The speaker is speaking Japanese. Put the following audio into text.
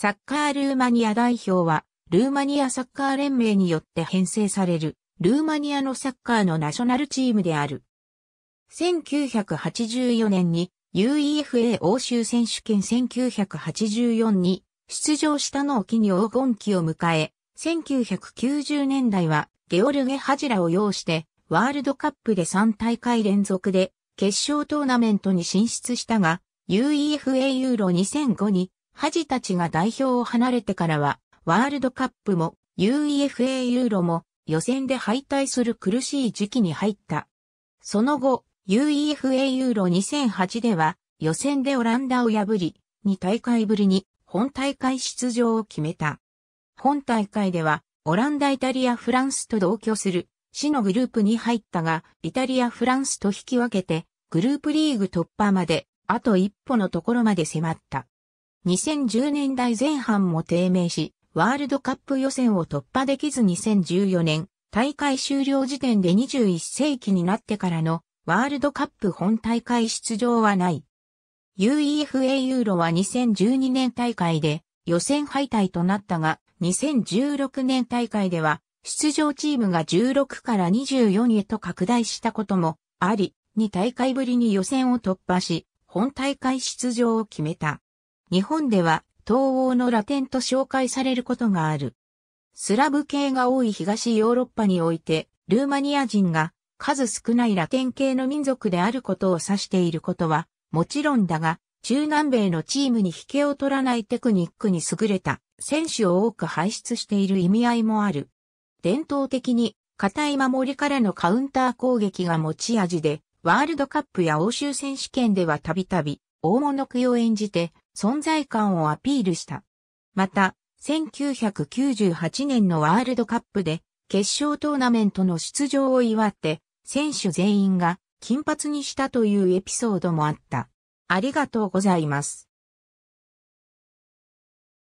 サッカールーマニア代表は、ルーマニアサッカー連盟によって編成される、ルーマニアのサッカーのナショナルチームである。1984年に UEFA 欧州選手権1984に出場したのを機に黄金期を迎え、1990年代はゲオルゲ・ハジラを要してワールドカップで3大会連続で決勝トーナメントに進出したが、UEFA ユーロ2005にジたちが代表を離れてからは、ワールドカップも UEFA ユーロも予選で敗退する苦しい時期に入った。その後、UEFA ユーロ2008では予選でオランダを破り、2大会ぶりに本大会出場を決めた。本大会ではオランダ、イタリア、フランスと同居する死のグループに入ったが、イタリア、フランスと引き分けてグループリーグ突破まであと一歩のところまで迫った。2010年代前半も低迷し、ワールドカップ予選を突破できず2014年、大会終了時点で21世紀になってからのワールドカップ本大会出場はない。UEFA ユーロは2012年大会で予選敗退となったが、2016年大会では出場チームが16から24へと拡大したこともあり、2大会ぶりに予選を突破し、本大会出場を決めた。日本では東欧のラテンと紹介されることがある。スラブ系が多い東ヨーロッパにおいて、ルーマニア人が数少ないラテン系の民族であることを指していることは、もちろんだが、中南米のチームに引けを取らないテクニックに優れた選手を多く輩出している意味合いもある。伝統的に硬い守りからのカウンター攻撃が持ち味で、ワールドカップや欧州選手権ではたびたび大物供を演じて存在感をアピールした。また、1998年のワールドカップで決勝トーナメントの出場を祝って、選手全員が金髪にしたというエピソードもあった。ありがとうございます。